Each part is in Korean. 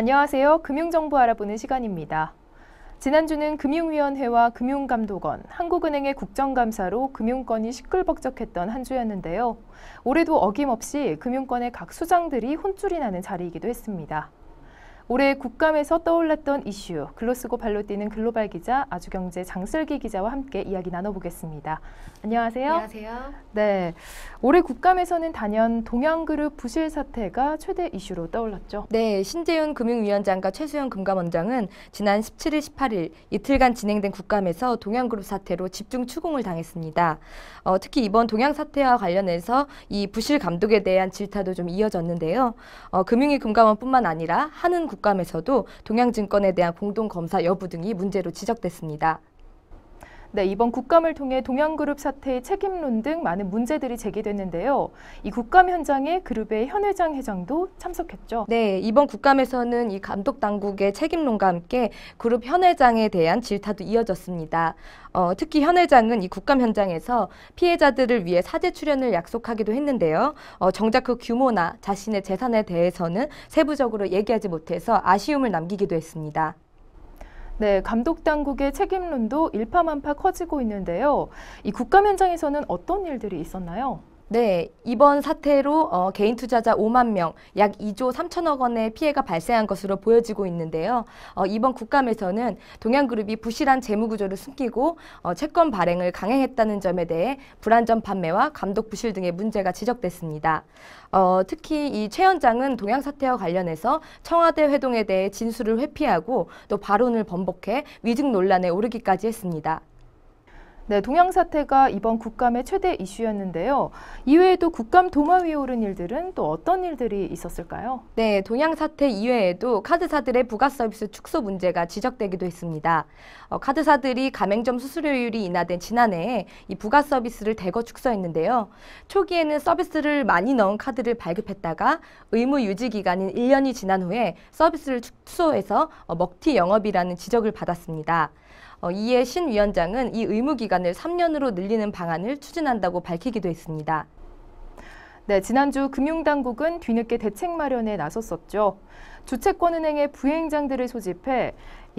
안녕하세요. 금융정보 알아보는 시간입니다. 지난주는 금융위원회와 금융감독원, 한국은행의 국정감사로 금융권이 시끌벅적했던 한 주였는데요. 올해도 어김없이 금융권의 각 수장들이 혼쭐이 나는 자리이기도 했습니다. 올해 국감에서 떠올랐던 이슈, 글로 쓰고 발로 뛰는 글로벌 기자, 아주경제 장슬기 기자와 함께 이야기 나눠보겠습니다. 안녕하세요. 안녕하세요. 네, 올해 국감에서는 단연 동양그룹 부실 사태가 최대 이슈로 떠올랐죠. 네, 신재윤 금융위원장과 최수영 금감원장은 지난 17일, 18일 이틀간 진행된 국감에서 동양그룹 사태로 집중 추궁을 당했습니다. 어, 특히 이번 동양 사태와 관련해서 이 부실 감독에 대한 질타도 좀 이어졌는데요. 어, 금융위 금감원뿐만 아니라 한은 국 국감에서도 동양증권에 대한 공동검사 여부 등이 문제로 지적됐습니다. 네, 이번 국감을 통해 동양그룹 사태의 책임론 등 많은 문제들이 제기됐는데요. 이 국감 현장에 그룹의 현 회장 회장도 참석했죠. 네, 이번 국감에서는 이 감독 당국의 책임론과 함께 그룹 현 회장에 대한 질타도 이어졌습니다. 어, 특히 현 회장은 이 국감 현장에서 피해자들을 위해 사제 출연을 약속하기도 했는데요. 어, 정작 그 규모나 자신의 재산에 대해서는 세부적으로 얘기하지 못해서 아쉬움을 남기기도 했습니다. 네, 감독 당국의 책임론도 일파만파 커지고 있는데요. 이 국감 현장에서는 어떤 일들이 있었나요? 네, 이번 사태로 어, 개인 투자자 5만 명, 약 2조 3천억 원의 피해가 발생한 것으로 보여지고 있는데요. 어, 이번 국감에서는 동양그룹이 부실한 재무구조를 숨기고 어, 채권 발행을 강행했다는 점에 대해 불안전 판매와 감독 부실 등의 문제가 지적됐습니다. 어, 특히 이최 원장은 동양 사태와 관련해서 청와대 회동에 대해 진술을 회피하고 또 발언을 번복해 위증 논란에 오르기까지 했습니다. 네, 동양 사태가 이번 국감의 최대 이슈였는데요. 이외에도 국감 도마 위에 오른 일들은 또 어떤 일들이 있었을까요? 네, 동양 사태 이외에도 카드사들의 부가 서비스 축소 문제가 지적되기도 했습니다. 어, 카드사들이 가맹점 수수료율이 인하된 지난해에 이 부가 서비스를 대거 축소했는데요. 초기에는 서비스를 많이 넣은 카드를 발급했다가 의무 유지 기간인 1년이 지난 후에 서비스를 축소해서 어, 먹튀 영업이라는 지적을 받았습니다. 어, 이에 신 위원장은 이 의무 기간을 3년으로 늘리는 방안을 추진한다고 밝히기도 했습니다. 네, 지난주 금융당국은 뒤늦게 대책 마련에 나섰었죠. 주채권은행의 부행장들을 소집해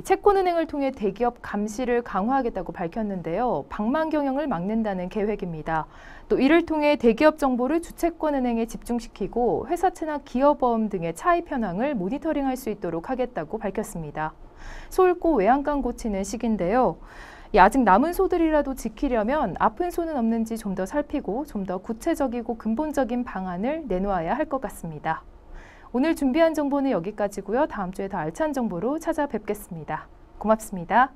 채권은행을 통해 대기업 감시를 강화하겠다고 밝혔는데요. 방만 경영을 막는다는 계획입니다. 또 이를 통해 대기업 정보를 주채권은행에 집중시키고 회사채나 기업어음 등의 차입 현황을 모니터링할 수 있도록 하겠다고 밝혔습니다. 서울고 외양간 고치는 시기인데요. 아직 남은 소들이라도 지키려면 아픈 소는 없는지 좀 더 살피고 좀 더 구체적이고 근본적인 방안을 내놓아야 할 것 같습니다. 오늘 준비한 정보는 여기까지고요. 다음 주에 더 알찬 정보로 찾아뵙겠습니다. 고맙습니다.